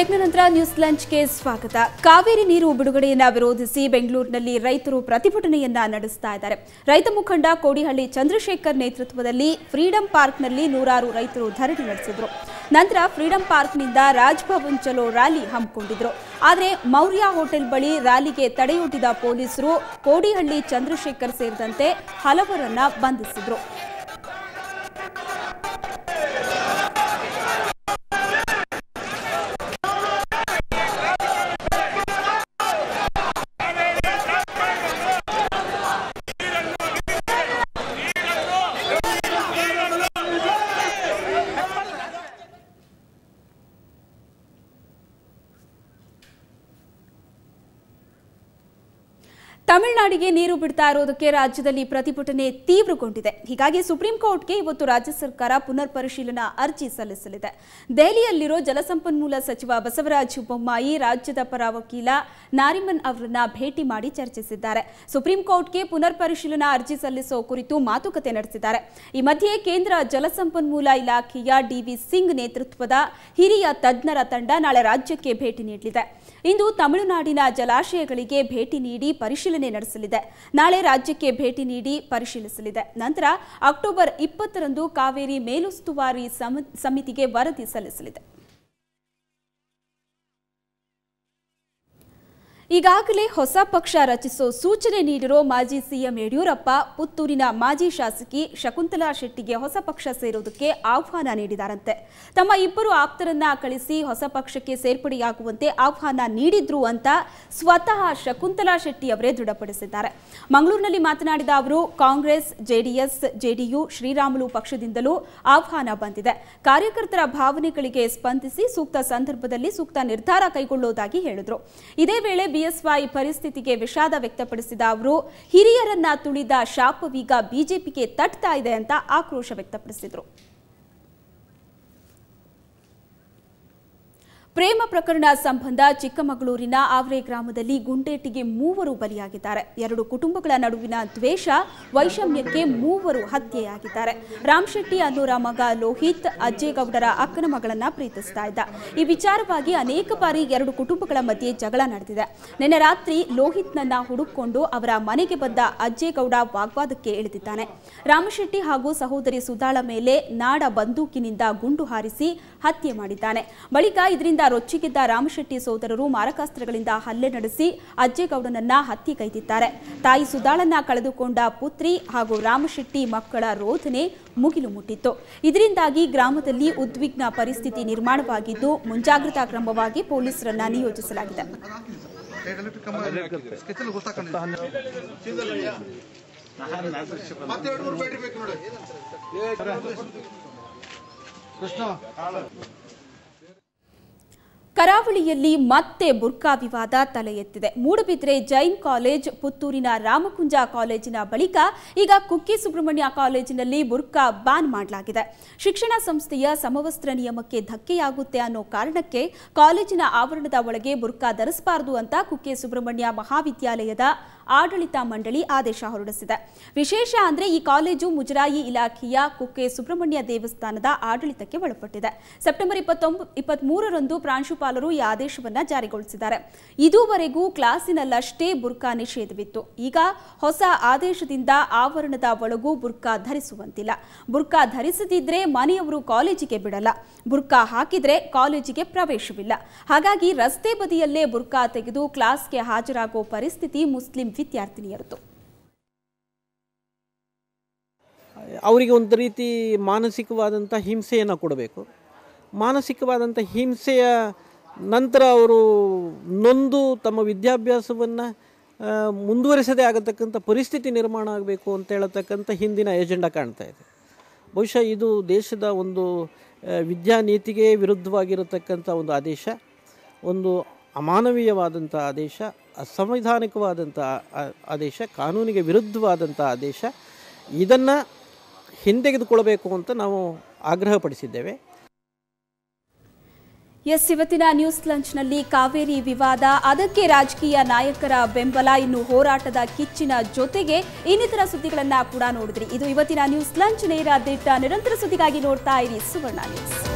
ಬ್ರೇಕ್ನ ನಂತರ ನ್ಯೂಸ್ ಗೆ ಸ್ವಾಗತ ಕಾವೇರಿ ನೀರು ಬಿಡುಗಡೆಯನ್ನ ವಿರೋಧಿಸಿ ಬೆಂಗಳೂರಿನಲ್ಲಿ ರೈತರು ಪ್ರತಿಭಟನೆಯನ್ನ ನಡೆಸ್ತಾ ಇದ್ದಾರೆ ರೈತ ಮುಖಂಡ ಕೋಡಿಹಳ್ಳಿ ಚಂದ್ರಶೇಖರ್ ನೇತೃತ್ವದಲ್ಲಿ ಫ್ರೀಡಂ ಪಾರ್ಕ್ನಲ್ಲಿ ನೂರಾರು ರೈತರು ಧರಣಿ ನಡೆಸಿದ್ರು ನಂತರ ಫ್ರೀಡಂ ಪಾರ್ಕ್ನಿಂದ ರಾಜ್ಭವನ್ ಚಲೋ ರ್ಯಾಲಿ ಹಮ್ಮಿಕೊಂಡಿದ್ರು ಆದರೆ ಮೌರ್ಯ ಹೋಟೆಲ್ ಬಳಿ ರ್ಯಾಲಿಗೆ ತಡೆಯೊಡ್ಡಿದ ಪೊಲೀಸರು ಕೋಡಿಹಳ್ಳಿ ಚಂದ್ರಶೇಖರ್ ಸೇರಿದಂತೆ ಹಲವರನ್ನ ಬಂಧಿಸಿದ್ರು ತಮಿಳುನಾಡಿಗೆ ನೀರು ಬಿಡ್ತಾ ಇರೋದಕ್ಕೆ ರಾಜ್ಯದಲ್ಲಿ ಪ್ರತಿಭಟನೆ ತೀವ್ರಗೊಂಡಿದೆ ಹೀಗಾಗಿ ಸುಪ್ರೀಂ ಕೋರ್ಟ್ಗೆ ಇವತ್ತು ರಾಜ್ಯ ಸರ್ಕಾರ ಪುನರ್ ಪರಿಶೀಲನಾ ಅರ್ಜಿ ಸಲ್ಲಿಸಲಿದೆ ದೆಹಲಿಯಲ್ಲಿರೋ ಜಲಸಂಪನ್ಮೂಲ ಸಚಿವ ಬಸವರಾಜ ಬೊಮ್ಮಾಯಿ ರಾಜ್ಯದ ಪರ ವಕೀಲ ನಾರಿಮನ್ ಅವರನ್ನ ಭೇಟಿ ಮಾಡಿ ಚರ್ಚಿಸಿದ್ದಾರೆ ಸುಪ್ರೀಂ ಕೋರ್ಟ್ಗೆ ಪುನರ್ ಪರಿಶೀಲನಾ ಅರ್ಜಿ ಸಲ್ಲಿಸೋ ಕುರಿತು ಮಾತುಕತೆ ನಡೆಸಿದ್ದಾರೆ ಈ ಮಧ್ಯೆ ಕೇಂದ್ರ ಜಲಸಂಪನ್ಮೂಲ ಇಲಾಖೆಯ ಡಿವಿ ಸಿಂಗ್ ನೇತೃತ್ವದ ಹಿರಿಯ ತಜ್ಞರ ತಂಡ ನಾಳೆ ರಾಜ್ಯಕ್ಕೆ ಭೇಟಿ ನೀಡಲಿದೆ ಇಂದು ತಮಿಳುನಾಡಿನ ಜಲಾಶಯಗಳಿಗೆ ಭೇಟಿ ನೀಡಿ ಪರಿಶೀಲನೆ ಪರಿಶೀಲನೆ ನಡೆಸಲಿದೆ ನಾಳೆ ರಾಜ್ಯಕ್ಕೆ ಭೇಟಿ ನೀಡಿ ಪರಿಶೀಲಿಸಲಿದೆ ನಂತರ ಅಕ್ಟೋಬರ್ ಇಪ್ಪತ್ತರಂದು ಕಾವೇರಿ ಮೇಲುಸ್ತುವಾರಿ ಸಮಿತಿಗೆ ವರದಿ ಸಲ್ಲಿಸಲಿದೆ ಈಗಾಗಲೇ ಹೊಸ ಪಕ್ಷ ರಚಿಸೋ ಸೂಚನೆ ನೀಡಿರೋ ಮಾಜಿ ಸಿಎಂ ಯಡಿಯೂರಪ್ಪ ಪುತ್ತೂರಿನ ಮಾಜಿ ಶಾಸಕಿ ಶಕುಂತಲಾ ಶೆಟ್ಟಿಗೆ ಹೊಸ ಪಕ್ಷ ಸೇರೋದಕ್ಕೆ ಆಹ್ವಾನ ನೀಡಿದಾರಂತೆ ತಮ್ಮ ಇಬ್ಬರು ಆಪ್ತರನ್ನ ಕಳಿಸಿ ಹೊಸ ಪಕ್ಷಕ್ಕೆ ಸೇರ್ಪಡೆಯಾಗುವಂತೆ ಆಹ್ವಾನ ನೀಡಿದ್ರು ಅಂತ ಸ್ವತಃ ಶಕುಂತಲಾ ಶೆಟ್ಟಿ ಅವರೇ ದೃಢಪಡಿಸಿದ್ದಾರೆ ಮಂಗಳೂರಿನಲ್ಲಿ ಮಾತನಾಡಿದ ಅವರು ಕಾಂಗ್ರೆಸ್ ಜೆಡಿಎಸ್ ಜೆಡಿಯು ಶ್ರೀರಾಮುಲು ಪಕ್ಷದಿಂದಲೂ ಆಹ್ವಾನ ಬಂದಿದೆ ಕಾರ್ಯಕರ್ತರ ಭಾವನೆಗಳಿಗೆ ಸ್ಪಂದಿಸಿ ಸೂಕ್ತ ಸಂದರ್ಭದಲ್ಲಿ ಸೂಕ್ತ ನಿರ್ಧಾರ ಕೈಗೊಳ್ಳುವುದಾಗಿ ಹೇಳಿದರು ಇದೇ ವೇಳೆ ಬಿಎಸ್ವೈ ಪರಿಸ್ಥಿತಿಗೆ ವಿಷಾದ ವ್ಯಕ್ತಪಡಿಸಿದ ಅವರು ಹಿರಿಯರನ್ನ ತುಳಿದ ಶಾಪವೀಗ ಬಿಜೆಪಿಗೆ ತಟ್ತಾ ಇದೆ ಅಂತ ಆಕ್ರೋಶ ವ್ಯಕ್ತಪಡಿಸಿದರು ಪ್ರೇಮ ಪ್ರಕರಣ ಸಂಬಂಧ ಚಿಕ್ಕಮಗಳೂರಿನ ಆವ್ರೆ ಗ್ರಾಮದಲ್ಲಿ ಗುಂಡೇಟಿಗೆ ಮೂವರು ಬಲಿಯಾಗಿದ್ದಾರೆ ಎರಡು ಕುಟುಂಬಗಳ ನಡುವಿನ ದ್ವೇಷ ವೈಷಮ್ಯಕ್ಕೆ ಮೂವರು ಹತ್ಯೆಯಾಗಿದ್ದಾರೆ ರಾಮಶೆಟ್ಟಿ ಅನ್ನೋರ ಮಗ ಲೋಹಿತ್ ಅಜ್ಜೇಗೌಡರ ಅಕ್ಕನ ಮಗಳನ್ನ ಪ್ರೀತಿಸ್ತಾ ಇದ್ದ ಈ ವಿಚಾರವಾಗಿ ಅನೇಕ ಬಾರಿ ಎರಡು ಕುಟುಂಬಗಳ ಮಧ್ಯೆ ಜಗಳ ನಡೆದಿದೆ ನಿನ್ನೆ ರಾತ್ರಿ ಲೋಹಿತ್ನನ್ನ ಹುಡುಕೊಂಡು ಅವರ ಮನೆಗೆ ಬಂದ ಅಜ್ಜೇಗೌಡ ವಾಗ್ವಾದಕ್ಕೆ ಇಳಿದಿದ್ದಾನೆ ರಾಮಶೆಟ್ಟಿ ಹಾಗೂ ಸಹೋದರಿ ಸುಧಾಳ ಮೇಲೆ ನಾಡ ಬಂದೂಕಿನಿಂದ ಗುಂಡು ಹಾರಿಸಿ ಹತ್ಯೆ ಮಾಡಿದ್ದಾನೆ ಬಳಿಕ ಇದರಿಂದ ಇದರಿಂದ ರೊಚ್ಚಿಗಿದ್ದ ರಾಮಶೆಟ್ಟಿ ಸೋದರರು ಮಾರಕಾಸ್ತ್ರಗಳಿಂದ ಹಲ್ಲೆ ನಡೆಸಿ ಅಜ್ಜೇಗೌಡನನ್ನ ಕೈದಿದ್ದಾರೆ ತಾಯಿ ಸುದಾಳನ್ನ ಕಳೆದುಕೊಂಡ ಪುತ್ರಿ ಹಾಗೂ ರಾಮಶೆಟ್ಟಿ ಮಕ್ಕಳ ರೋಧನೆ ಮುಗಿಲು ಮುಟ್ಟಿತ್ತು ಇದರಿಂದಾಗಿ ಗ್ರಾಮದಲ್ಲಿ ಉದ್ವಿಗ್ನ ಪರಿಸ್ಥಿತಿ ನಿರ್ಮಾಣವಾಗಿದ್ದು ಮುಂಜಾಗ್ರತಾ ಕ್ರಮವಾಗಿ ಪೊಲೀಸರನ್ನ ನಿಯೋಜಿಸಲಾಗಿದೆ ಕೃಷ್ಣ ಕರಾವಳಿಯಲ್ಲಿ ಮತ್ತೆ ಬುರ್ಕಾ ವಿವಾದ ತಲೆ ಎತ್ತಿದೆ ಮೂಡಬಿದ್ರೆ ಜೈನ್ ಕಾಲೇಜ್ ಪುತ್ತೂರಿನ ರಾಮಕುಂಜ ಕಾಲೇಜಿನ ಬಳಿಕ ಈಗ ಕುಕ್ಕಿ ಸುಬ್ರಹ್ಮಣ್ಯ ಕಾಲೇಜಿನಲ್ಲಿ ಬುರ್ಕಾ ಬ್ಯಾನ್ ಮಾಡಲಾಗಿದೆ ಶಿಕ್ಷಣ ಸಂಸ್ಥೆಯ ಸಮವಸ್ತ್ರ ನಿಯಮಕ್ಕೆ ಧಕ್ಕೆಯಾಗುತ್ತೆ ಅನ್ನೋ ಕಾರಣಕ್ಕೆ ಕಾಲೇಜಿನ ಆವರಣದ ಒಳಗೆ ಬುರ್ಕಾ ಧರಿಸಬಾರದು ಅಂತ ಕುಕ್ಕೆ ಸುಬ್ರಹ್ಮಣ್ಯ ಮಹಾವಿದ್ಯಾಲಯದ ಆಡಳಿತ ಮಂಡಳಿ ಆದೇಶ ಹೊರಡಿಸಿದೆ ವಿಶೇಷ ಅಂದರೆ ಈ ಕಾಲೇಜು ಮುಜರಾಯಿ ಇಲಾಖೆಯ ಕುಕ್ಕೆ ಸುಬ್ರಹ್ಮಣ್ಯ ದೇವಸ್ಥಾನದ ಆಡಳಿತಕ್ಕೆ ಒಳಪಟ್ಟಿದೆ ಸೆಪ್ಟೆಂಬರ್ ಇಪ್ಪತ್ತೊಂಬ ಪ್ರಾಂಶುಪಾಲರು ಈ ಆದೇಶವನ್ನು ಜಾರಿಗೊಳಿಸಿದ್ದಾರೆ ಇದುವರೆಗೂ ಕ್ಲಾಸಿನಲ್ಲಷ್ಟೇ ಬುರ್ಕಾ ನಿಷೇಧವಿತ್ತು ಈಗ ಹೊಸ ಆದೇಶದಿಂದ ಆವರಣದ ಒಳಗೂ ಬುರ್ಕಾ ಧರಿಸುವಂತಿಲ್ಲ ಬುರ್ಕಾ ಧರಿಸದಿದ್ರೆ ಮನೆಯವರು ಕಾಲೇಜಿಗೆ ಬಿಡಲ್ಲ ಬುರ್ಕಾ ಹಾಕಿದ್ರೆ ಕಾಲೇಜಿಗೆ ಪ್ರವೇಶವಿಲ್ಲ ಹಾಗಾಗಿ ರಸ್ತೆ ಬದಿಯಲ್ಲೇ ಬುರ್ಕಾ ತೆಗೆದು ಕ್ಲಾಸ್ಗೆ ಹಾಜರಾಗೋ ಪರಿಸ್ಥಿತಿ ಮುಸ್ಲಿಂ ವಿದ್ಯಾರ್ಥಿನಿಯರದು ಅವರಿಗೆ ಒಂದು ರೀತಿ ಮಾನಸಿಕವಾದಂಥ ಹಿಂಸೆಯನ್ನು ಕೊಡಬೇಕು ಮಾನಸಿಕವಾದಂಥ ಹಿಂಸೆಯ ನಂತರ ಅವರು ನೊಂದು ತಮ್ಮ ವಿದ್ಯಾಭ್ಯಾಸವನ್ನು ಮುಂದುವರಿಸದೇ ಆಗತಕ್ಕಂಥ ಪರಿಸ್ಥಿತಿ ನಿರ್ಮಾಣ ಆಗಬೇಕು ಅಂತ ಹೇಳತಕ್ಕಂಥ ಹಿಂದಿನ ಏಜೆಂಡಾ ಕಾಣ್ತಾ ಇದೆ ಬಹುಶಃ ಇದು ದೇಶದ ಒಂದು ವಿದ್ಯಾನೀತಿಗೆ ವಿರುದ್ಧವಾಗಿರತಕ್ಕಂಥ ಒಂದು ಆದೇಶ ಒಂದು ಅಮಾನವೀಯವಾದಂಥ ಆದೇಶ ಅಸಂವಿಧಾನಿಕವಾದಂಥ ಆದೇಶ ಕಾನೂನಿಗೆ ವಿರುದ್ಧವಾದಂಥ ಆದೇಶ ಇದನ್ನು ಹಿಂದೆಗೆದುಕೊಳ್ಳಬೇಕು ಅಂತ ನಾವು ಆಗ್ರಹಪಡಿಸಿದ್ದೇವೆ ಎಸ್ ಇವತ್ತಿನ ನ್ಯೂಸ್ ಲಂಚ್ನಲ್ಲಿ ಕಾವೇರಿ ವಿವಾದ ಅದಕ್ಕೆ ರಾಜಕೀಯ ನಾಯಕರ ಬೆಂಬಲ ಇನ್ನು ಹೋರಾಟದ ಕಿಚ್ಚಿನ ಜೊತೆಗೆ ಇನ್ನಿತರ ಸುದ್ದಿಗಳನ್ನು ಕೂಡ ನೋಡಿದ್ರಿ ಇದು ಇವತ್ತಿನ ನ್ಯೂಸ್ ಲಂಚ್ ನೇರ ದಿಟ್ಟ ನಿರಂತರ ಸುದ್ದಿಗಾಗಿ ನೋಡ್ತಾ ಇರಿ ಸುವರ್ಣ ನ್ಯೂಸ್